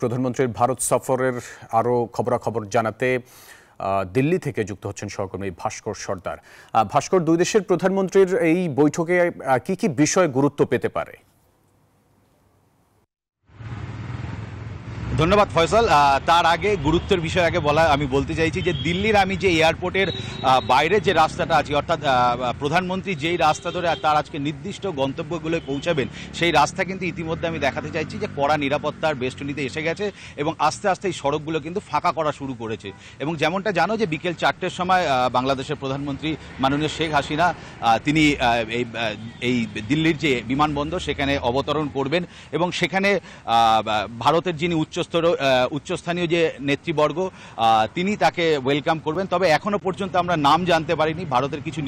প্রধানমন্ত্রীর ভারত সফরের আরও খবরাখবর জানাতে দিল্লি থেকে যুক্ত হচ্ছেন সহকর্মী ভাস্কর সর্দার ভাস্কর দুই দেশের প্রধানমন্ত্রীর এই বৈঠকে কি কি বিষয় গুরুত্ব পেতে পারে ধন্যবাদ ফয়সল তার আগে গুরুত্বের বিষয় আগে বলা আমি বলতে চাইছি যে দিল্লির আমি যে এয়ারপোর্টের বাইরে যে রাস্তাটা আছে অর্থাৎ প্রধানমন্ত্রী যেই রাস্তা ধরে তার আজকে নির্দিষ্ট গন্তব্যগুলোয় পৌঁছাবেন সেই রাস্তা কিন্তু ইতিমধ্যে আমি দেখাতে চাইছি যে কড়া নিরাপত্তার বেষ্টনীতে এসে গেছে এবং আস্তে আস্তে এই সড়কগুলো কিন্তু ফাঁকা করা শুরু করেছে এবং যেমনটা জানো যে বিকেল চারটের সময় বাংলাদেশের প্রধানমন্ত্রী মাননীয় শেখ হাসিনা তিনি এই এই দিল্লির যে বিমানবন্দর সেখানে অবতরণ করবেন এবং সেখানে ভারতের যিনি উচ্চ উচ্চস্তর উচ্চস্থানীয় যে নেতৃবর্গ তিনি তাকে ওয়েলকাম করবেন তবে এখনও পর্যন্ত আমরা নাম জানতে পারিনি ভারতের কিছু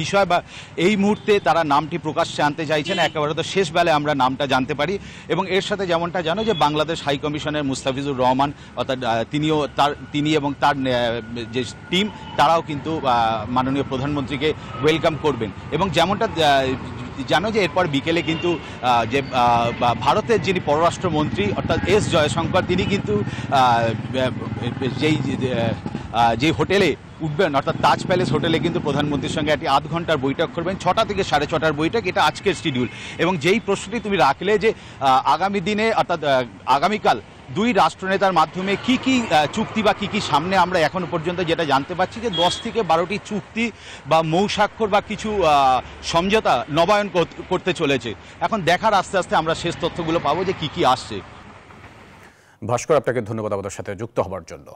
বিষয় বা এই মুহূর্তে তারা নামটি প্রকাশ্যে আনতে চাইছেন একেবারে তো শেষ বেলায় আমরা নামটা জানতে পারি এবং এর সাথে যেমনটা জানো যে বাংলাদেশ হাই কমিশনের মুস্তাফিজুর রহমান অর্থাৎ তিনিও তার তিনি এবং তার যে টিম তারাও কিন্তু মাননীয় প্রধানমন্ত্রীকে ওয়েলকাম করবেন এবং যেমনটা জানো যে এরপর বিকেলে কিন্তু যে ভারতের যিনি পররাষ্ট্রমন্ত্রী অর্থাৎ এস জয়শঙ্কর তিনি কিন্তু যেই যে হোটেলে উঠবেন অর্থাৎ তাজ প্যালেস হোটেলে কিন্তু প্রধানমন্ত্রীর সঙ্গে একটি আধ ঘন্টার বৈঠক করবেন ছটা থেকে সাড়ে ছটার বৈঠক এটা আজকের শিডিউল এবং যেই প্রশ্নটি তুমি রাখলে যে আগামী দিনে অর্থাৎ আগামীকাল দুই রাষ্ট্রনেতার মাধ্যমে কি কি চুক্তি বা কি কি সামনে আমরা এখন পর্যন্ত যেটা জানতে পারছি যে দশ থেকে বারোটি চুক্তি বা মৌস্বাক্ষর বা কিছু সমঝোতা নবায়ন করতে চলেছে এখন দেখার আস্তে আস্তে আমরা শেষ তথ্যগুলো পাবো যে কি কি আসছে ভাস্কর আপনাকে ধন্যবাদ আমাদের সাথে যুক্ত হবার জন্য